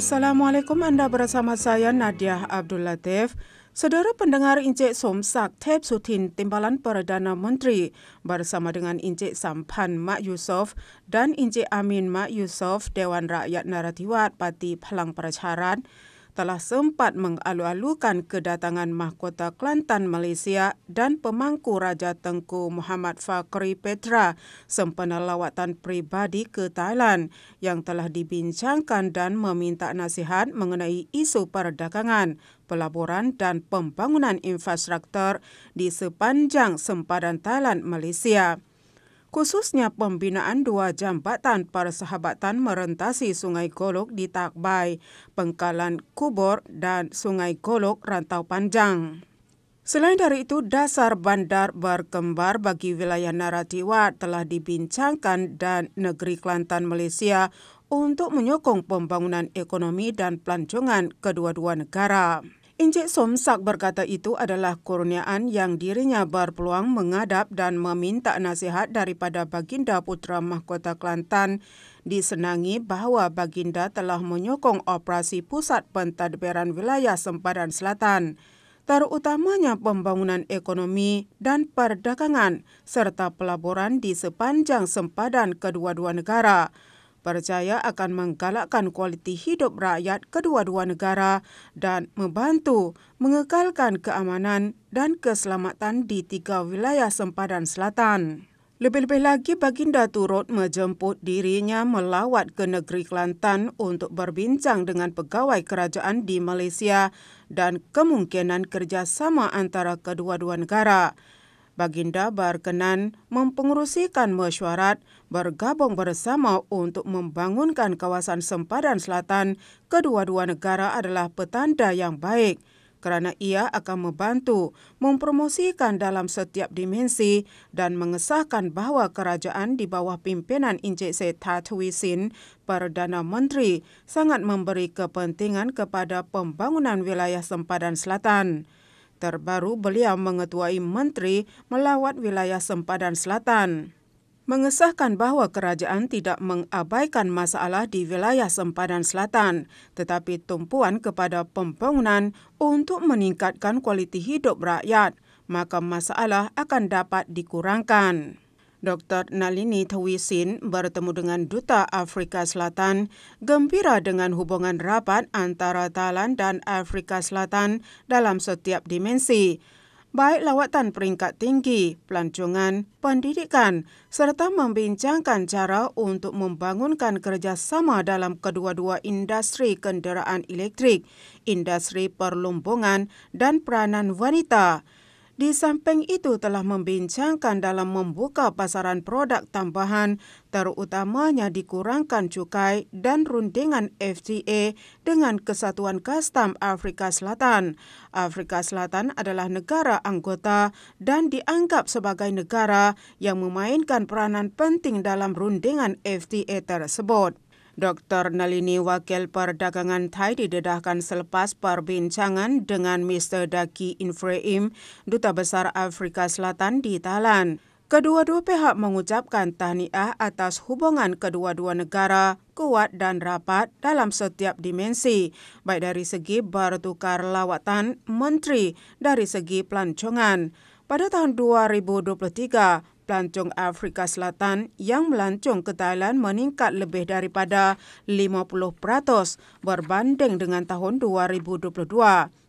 Assalamualaikum anda bersama saya Nadia Abdul Latif. Saudara pendengar Encik Somsak Tep Sutin Timbalan Perdana Menteri bersama dengan Encik Sampan Mak Yusof dan Encik Amin Mak Yusof Dewan Rakyat Naratiwat Parti Pelang Perajaran telah sempat mengalu-alukan kedatangan Mahkota Kelantan Malaysia dan pemangku Raja Tengku Muhammad Fakri Petra sempena lawatan pribadi ke Thailand yang telah dibincangkan dan meminta nasihat mengenai isu perdagangan, pelaburan dan pembangunan infrastruktur di sepanjang sempadan Thailand-Malaysia khususnya pembinaan dua jambatan persahabatan merentasi Sungai Golok di Takbai, Pengkalan Kubor dan Sungai Golok Rantau Panjang. Selain dari itu, dasar bandar berkembar bagi wilayah Naratiwa telah dibincangkan dan negeri Kelantan Malaysia untuk menyokong pembangunan ekonomi dan pelancongan kedua-dua negara. Encik Somsak berkata itu adalah kurniaan yang dirinya berpeluang mengadap dan meminta nasihat daripada Baginda Putra Mahkota Kelantan disenangi bahawa Baginda telah menyokong operasi Pusat Pentadbiran Wilayah Sempadan Selatan, terutamanya pembangunan ekonomi dan perdagangan serta pelaburan di sepanjang sempadan kedua-dua negara percaya akan menggalakkan kualiti hidup rakyat kedua-dua negara dan membantu mengekalkan keamanan dan keselamatan di tiga wilayah sempadan selatan. Lebih-lebih lagi, Baginda turut menjemput dirinya melawat ke negeri Kelantan untuk berbincang dengan pegawai kerajaan di Malaysia dan kemungkinan kerjasama antara kedua-dua negara. Baginda berkenan mempengerusikan mesyuarat bergabung bersama untuk membangunkan kawasan sempadan selatan kedua-dua negara adalah petanda yang baik kerana ia akan membantu mempromosikan dalam setiap dimensi dan mengesahkan bahawa kerajaan di bawah pimpinan Encik Seh Tatwisin, Perdana Menteri, sangat memberi kepentingan kepada pembangunan wilayah sempadan selatan terbaru beliau mengetuai menteri melawat wilayah sempadan selatan mengesahkan bahawa kerajaan tidak mengabaikan masalah di wilayah sempadan selatan tetapi tumpuan kepada pembangunan untuk meningkatkan kualiti hidup rakyat maka masalah akan dapat dikurangkan Dr. Nalini Tawisin bertemu dengan Duta Afrika Selatan gembira dengan hubungan rapat antara Thailand dan Afrika Selatan dalam setiap dimensi, baik lawatan peringkat tinggi, pelancongan, pendidikan, serta membincangkan cara untuk membangunkan kerjasama dalam kedua-dua industri kenderaan elektrik, industri perlumbungan, dan peranan wanita. Di samping itu telah membincangkan dalam membuka pasaran produk tambahan terutamanya dikurangkan cukai dan rundingan FTA dengan Kesatuan Kastam Afrika Selatan. Afrika Selatan adalah negara anggota dan dianggap sebagai negara yang memainkan peranan penting dalam rundingan FTA tersebut. Dr. Nalini, Wakil Perdagangan Thai, didedahkan selepas perbincangan dengan Mr. Daki Infraim, Duta Besar Afrika Selatan di Thailand. Kedua-dua pihak mengucapkan tahniah atas hubungan kedua-dua negara kuat dan rapat dalam setiap dimensi, baik dari segi bertukar lawatan menteri dari segi pelancongan. Pada tahun 2023, pelancong Afrika Selatan yang melancong ke Thailand meningkat lebih daripada 50% berbanding dengan tahun 2022.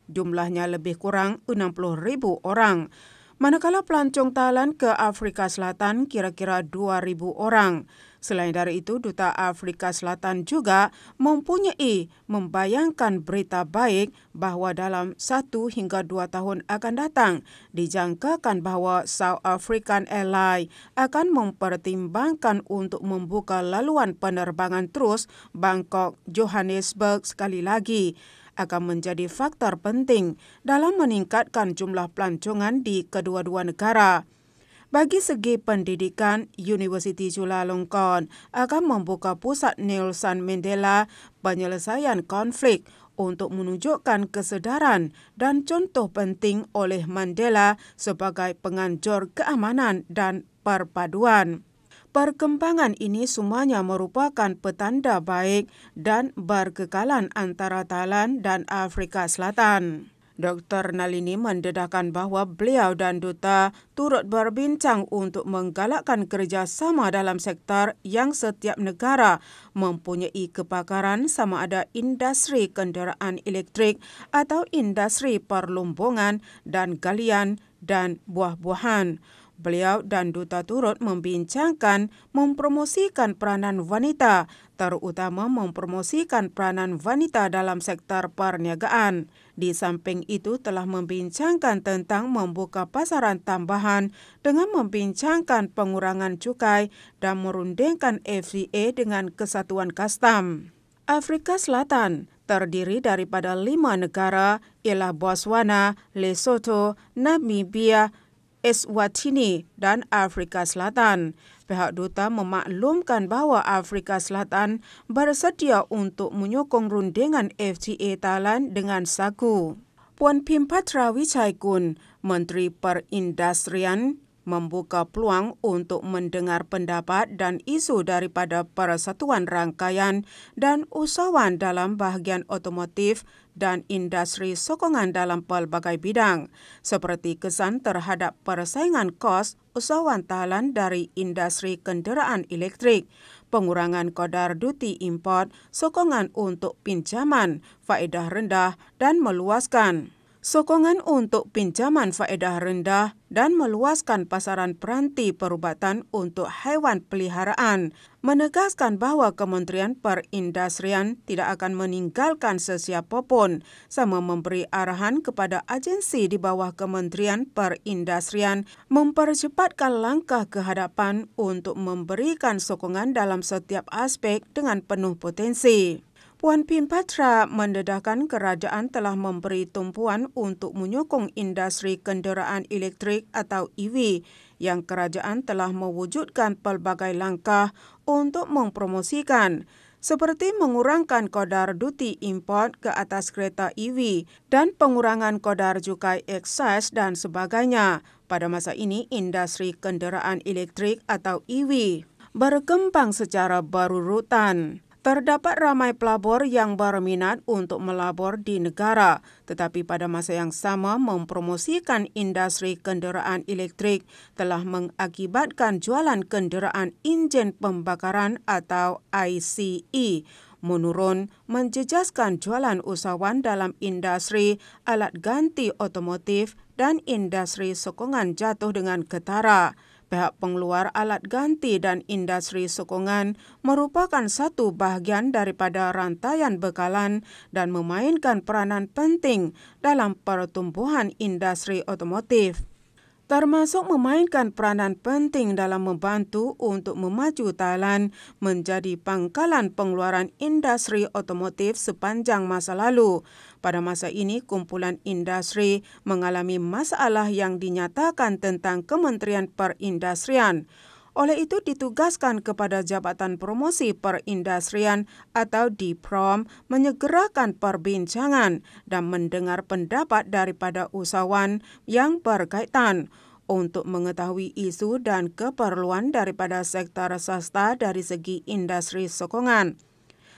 Jumlahnya lebih kurang 60,000 orang. Manakala pelancong Thailand ke Afrika Selatan kira-kira 2,000 orang. Selain dari itu, Duta Afrika Selatan juga mempunyai membayangkan berita baik bahawa dalam satu hingga dua tahun akan datang, dijangkakan bahawa South African Airlines akan mempertimbangkan untuk membuka laluan penerbangan terus Bangkok-Johannesburg sekali lagi akan menjadi faktor penting dalam meningkatkan jumlah pelancongan di kedua-dua negara. Bagi segi pendidikan, Universiti Chulalongkorn akan membuka pusat Nelson Mandela penyelesaian konflik untuk menunjukkan kesedaran dan contoh penting oleh Mandela sebagai penganjur keamanan dan perpaduan. Perkembangan ini semuanya merupakan petanda baik dan berkekalan antara Thailand dan Afrika Selatan. Dr. Nalini mendedahkan bahawa beliau dan Duta turut berbincang untuk menggalakkan kerjasama dalam sektor yang setiap negara mempunyai kepakaran sama ada industri kenderaan elektrik atau industri perlombongan dan galian dan buah-buahan. Beliau dan Duta turut membincangkan mempromosikan peranan wanita, terutama mempromosikan peranan wanita dalam sektor perniagaan. Di samping itu telah membincangkan tentang membuka pasaran tambahan dengan membincangkan pengurangan cukai dan merundingkan FDA dengan kesatuan kastam. Afrika Selatan terdiri daripada lima negara ialah Botswana, Lesotho, Namibia, Eswatini, dan Afrika Selatan. Pihak duta memaklumkan bahawa Afrika Selatan bersedia untuk menyokong rundingan FTA Thailand dengan sagu. Puan Pimpatra Wichai Kun, Menteri Perindustrian membuka peluang untuk mendengar pendapat dan isu daripada persatuan rangkaian dan usahawan dalam bahagian otomotif dan industri sokongan dalam pelbagai bidang, seperti kesan terhadap persaingan kos usahawan talan dari industri kenderaan elektrik, pengurangan kadar duty import, sokongan untuk pinjaman, faedah rendah, dan meluaskan. Sokongan untuk pinjaman faedah rendah dan meluaskan pasaran peranti perubatan untuk haiwan peliharaan menegaskan bahwa Kementerian Perindustrian tidak akan meninggalkan sesiapa pun sama memberi arahan kepada agensi di bawah Kementerian Perindustrian mempercepatkan langkah ke hadapan untuk memberikan sokongan dalam setiap aspek dengan penuh potensi. Puan Pin Patra mendedahkan kerajaan telah memberi tumpuan untuk menyokong industri kenderaan elektrik atau EV yang kerajaan telah mewujudkan pelbagai langkah untuk mempromosikan seperti mengurangkan kadar duti import ke atas kereta EV dan pengurangan kadar cukai excise dan sebagainya pada masa ini industri kenderaan elektrik atau EV berkembang secara berurutan. Terdapat ramai pelabur yang berminat untuk melabur di negara tetapi pada masa yang sama mempromosikan industri kenderaan elektrik telah mengakibatkan jualan kenderaan enjin pembakaran atau ICE menurun menjejaskan jualan usahawan dalam industri alat ganti otomotif dan industri sokongan jatuh dengan ketara pihak pengeluar alat ganti dan industri sokongan merupakan satu bahagian daripada rantaian bekalan dan memainkan peranan penting dalam pertumbuhan industri otomotif. termasuk memainkan peranan penting dalam membantu untuk memacu Thailand menjadi pangkalan pengeluaran industri otomotif sepanjang masa lalu. Pada masa ini, kumpulan industri mengalami masalah yang dinyatakan tentang Kementerian Perindustrian. Oleh itu ditugaskan kepada Jabatan Promosi Perindustrian atau DIPROM menyegerakan perbincangan dan mendengar pendapat daripada usahawan yang berkaitan untuk mengetahui isu dan keperluan daripada sektor sasta dari segi industri sokongan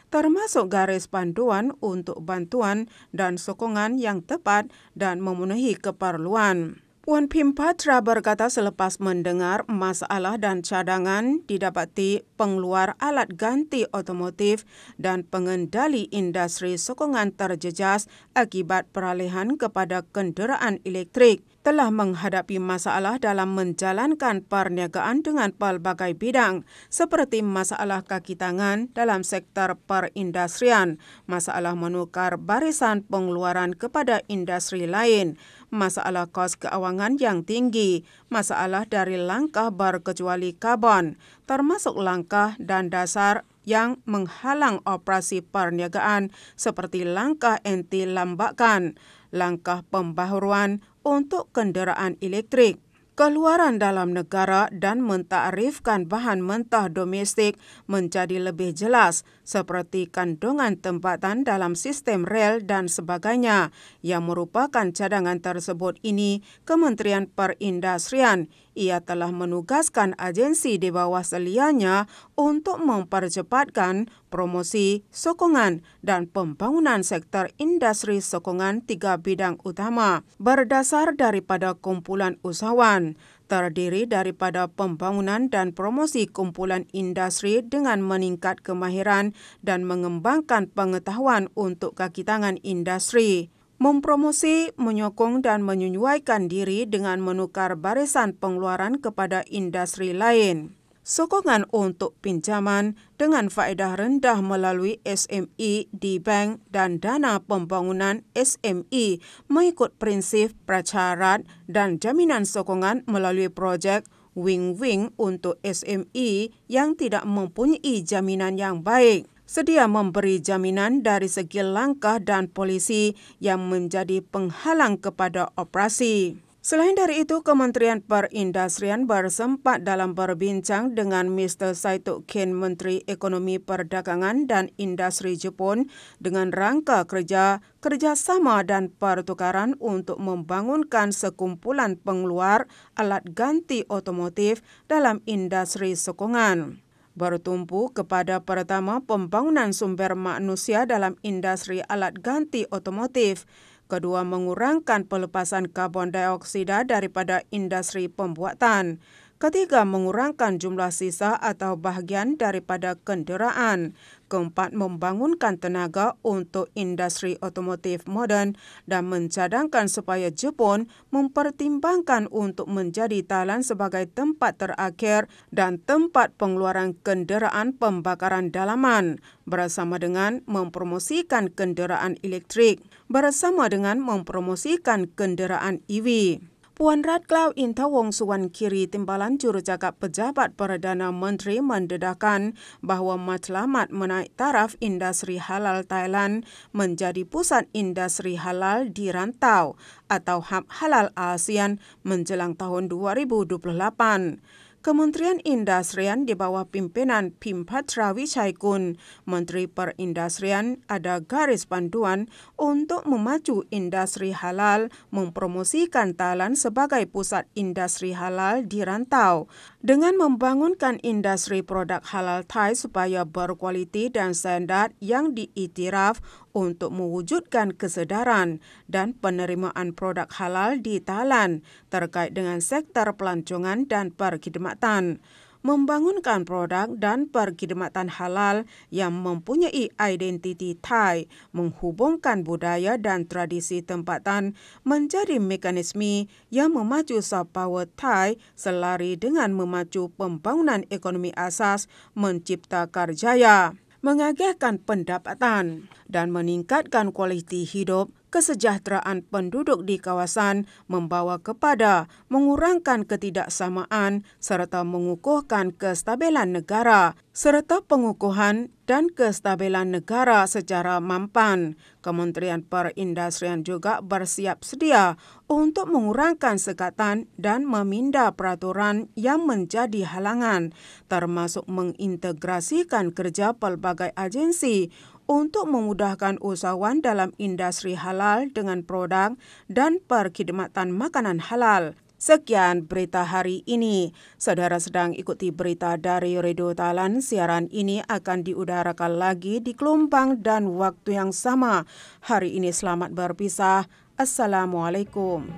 termasuk garis panduan untuk bantuan dan sokongan yang tepat dan memenuhi keperluan. Puan Pim Patra berkata selepas mendengar masalah dan cadangan didapati pengeluar alat ganti otomotif dan pengendali industri sokongan terjejas akibat peralihan kepada kenderaan elektrik telah menghadapi masalah dalam menjalankan perniagaan dengan pelbagai bidang, seperti masalah kaki tangan dalam sektor perindustrian, masalah menukar barisan pengeluaran kepada industri lain, masalah kos keawangan yang tinggi, masalah dari langkah berkecuali karbon, termasuk langkah dan dasar yang menghalang operasi perniagaan seperti langkah anti-lambakan, langkah pembaharuan untuk kenderaan elektrik. Keluaran dalam negara dan mentarifkan bahan mentah domestik menjadi lebih jelas seperti kandungan tempatan dalam sistem rel dan sebagainya yang merupakan cadangan tersebut ini Kementerian Perindustrian. Ia telah menugaskan agensi di bawah selianya untuk mempercepatkan promosi, sokongan, dan pembangunan sektor industri sokongan tiga bidang utama berdasar daripada kumpulan usahawan. terdiri daripada pembangunan dan promosi kumpulan industri dengan meningkat kemahiran dan mengembangkan pengetahuan untuk kaki tangan industri mempromosi, menyokong dan menyesuaikan diri dengan menukar barisan pengeluaran kepada industri lain sokongan untuk pinjaman dengan faedah rendah melalui SME di bank dan dana pembangunan SME mengikut prinsip prasyarat dan jaminan sokongan melalui projek wing-wing untuk SME yang tidak mempunyai jaminan yang baik sedia memberi jaminan dari segi langkah dan polisi yang menjadi penghalang kepada operasi. Selain dari itu, Kementerian Perindustrian bersempat dalam berbincang dengan Mr. Saito Ken, Menteri Ekonomi Perdagangan dan Industri Jepun dengan rangka kerja kerjasama dan pertukaran untuk membangunkan sekumpulan pengeluar alat ganti otomotif dalam industri sokongan bertumpu kepada pertama pembangunan sumber manusia dalam industri alat ganti otomotif kedua mengurangkan pelepasan karbon dioksida daripada industri pembuatan. Ketiga, mengurangkan jumlah sisa atau bahagian daripada kendaraan. keempat membangunkan tenaga untuk industri otomotif moden dan mencadangkan supaya Jepun mempertimbangkan untuk menjadi talan sebagai tempat terakhir dan tempat pengeluaran kenderaan pembakaran dalaman bersama dengan mempromosikan kenderaan elektrik bersama dengan mempromosikan kenderaan EV. Puan Rat Klau Inta Suwan Kiri Timbalan jurucakap Pejabat Perdana Menteri mendedahkan bahawa matlamat menaik taraf industri halal Thailand menjadi pusat industri halal di rantau atau hub halal ASEAN menjelang tahun 2028. Kementerian Industrian di bawah pimpinan Pimpatra Wichaikun, Menteri Perindustrian ada garis panduan untuk memacu industri halal mempromosikan talan sebagai pusat industri halal di rantau dengan membangunkan industri produk halal Thai supaya berkualiti dan standar yang diiktiraf untuk mewujudkan kesedaran dan penerimaan produk halal di talan terkait dengan sektor pelancongan dan perkhidmatan membangunkan produk dan perkhidmatan halal yang mempunyai identiti Thai, menghubungkan budaya dan tradisi tempatan menjadi mekanisme yang memacu soft power Thai selari dengan memacu pembangunan ekonomi asas mencipta kerjaya mengagihkan pendapatan dan meningkatkan kualiti hidup kesejahteraan penduduk di kawasan membawa kepada mengurangkan ketidaksamaan serta mengukuhkan kestabilan negara serta pengukuhan dan kestabilan negara secara mampan. Kementerian Perindustrian juga bersiap sedia untuk mengurangkan sekatan dan meminda peraturan yang menjadi halangan, termasuk mengintegrasikan kerja pelbagai agensi untuk memudahkan usahawan dalam industri halal dengan produk dan perkhidmatan makanan halal. Sekian berita hari ini. Saudara sedang ikuti berita dari Radio Talan. Siaran ini akan diudarakan lagi di Kelumpang dan waktu yang sama. Hari ini selamat berpisah. Assalamualaikum.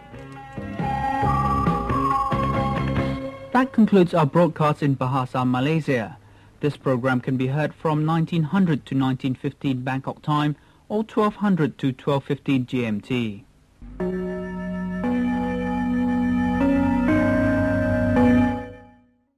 That concludes our broadcast in Bahasa Malaysia. This program can be heard from 1900 to 1915 Bangkok time or 1200 to 1215 GMT.